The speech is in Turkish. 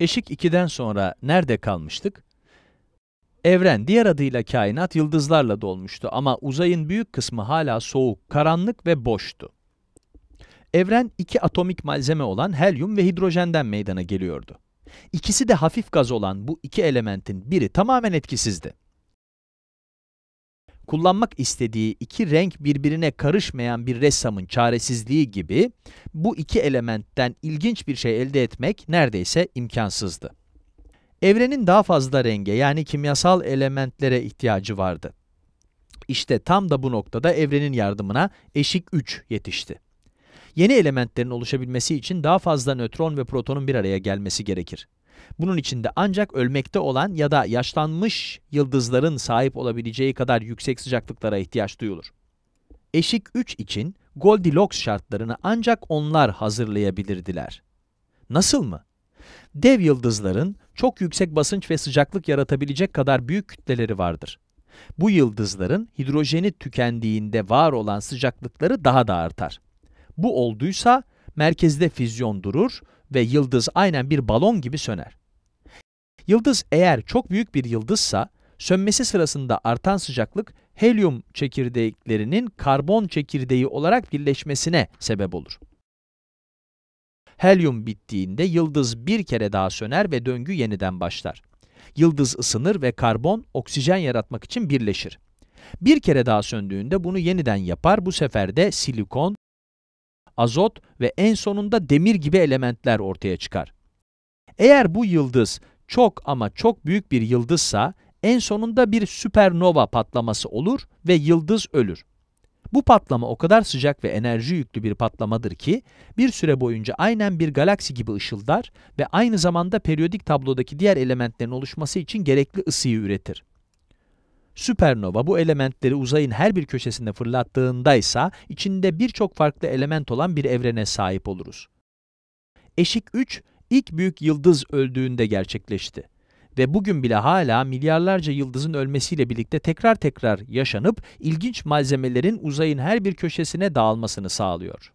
Eşik 2'den sonra nerede kalmıştık? Evren, diğer adıyla kainat yıldızlarla dolmuştu ama uzayın büyük kısmı hala soğuk, karanlık ve boştu. Evren iki atomik malzeme olan helyum ve hidrojenden meydana geliyordu. İkisi de hafif gaz olan bu iki elementin biri tamamen etkisizdi kullanmak istediği iki renk birbirine karışmayan bir ressamın çaresizliği gibi bu iki elementten ilginç bir şey elde etmek neredeyse imkansızdı. Evrenin daha fazla renge yani kimyasal elementlere ihtiyacı vardı. İşte tam da bu noktada evrenin yardımına eşik 3 yetişti. Yeni elementlerin oluşabilmesi için daha fazla nötron ve protonun bir araya gelmesi gerekir. Bunun için de ancak ölmekte olan ya da yaşlanmış yıldızların sahip olabileceği kadar yüksek sıcaklıklara ihtiyaç duyulur. Eşik 3 için Goldilocks şartlarını ancak onlar hazırlayabilirdiler. Nasıl mı? Dev yıldızların çok yüksek basınç ve sıcaklık yaratabilecek kadar büyük kütleleri vardır. Bu yıldızların hidrojeni tükendiğinde var olan sıcaklıkları daha da artar. Bu olduysa merkezde füzyon durur, ve yıldız aynen bir balon gibi söner. Yıldız eğer çok büyük bir yıldızsa, sönmesi sırasında artan sıcaklık helyum çekirdeklerinin karbon çekirdeği olarak birleşmesine sebep olur. Helyum bittiğinde yıldız bir kere daha söner ve döngü yeniden başlar. Yıldız ısınır ve karbon oksijen yaratmak için birleşir. Bir kere daha söndüğünde bunu yeniden yapar, bu sefer de silikon, azot ve en sonunda demir gibi elementler ortaya çıkar. Eğer bu yıldız çok ama çok büyük bir yıldızsa en sonunda bir süpernova patlaması olur ve yıldız ölür. Bu patlama o kadar sıcak ve enerji yüklü bir patlamadır ki bir süre boyunca aynen bir galaksi gibi ışıldar ve aynı zamanda periyodik tablodaki diğer elementlerin oluşması için gerekli ısıyı üretir. Süpernova bu elementleri uzayın her bir köşesinde fırlattığında ise içinde birçok farklı element olan bir evrene sahip oluruz. Eşik 3 ilk büyük yıldız öldüğünde gerçekleşti ve bugün bile hala milyarlarca yıldızın ölmesiyle birlikte tekrar tekrar yaşanıp ilginç malzemelerin uzayın her bir köşesine dağılmasını sağlıyor.